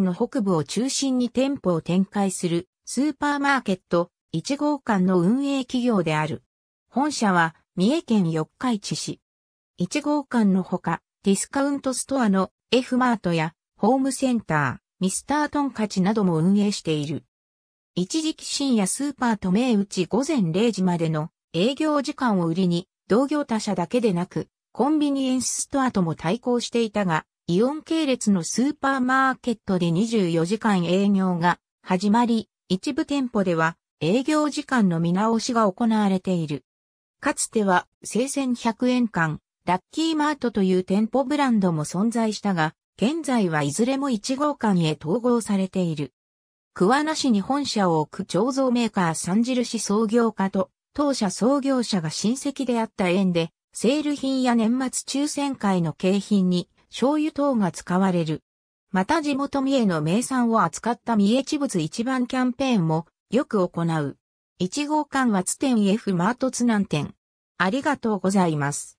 の北部を中心に店舗を展開するスーパーマーケット1号館の運営企業である。本社は三重県四日市市。1号館のほか、ディスカウントストアの F マートやホームセンター、ミスタートンカチなども運営している。一時期深夜スーパーと銘打ち午前0時までの営業時間を売りに、同業他社だけでなく、コンビニエンスストアとも対抗していたが、イオン系列のスーパーマーケットで24時間営業が始まり、一部店舗では営業時間の見直しが行われている。かつては生鮮100円間、ラッキーマートという店舗ブランドも存在したが、現在はいずれも1号館へ統合されている。桑名市に本社を置く醸造メーカー三印創業家と、当社創業者が親戚であった縁で、セール品や年末抽選会の景品に、醤油等が使われる。また地元三重の名産を扱った三重地物一番キャンペーンもよく行う。1号館は津店 F マート津南店。ありがとうございます。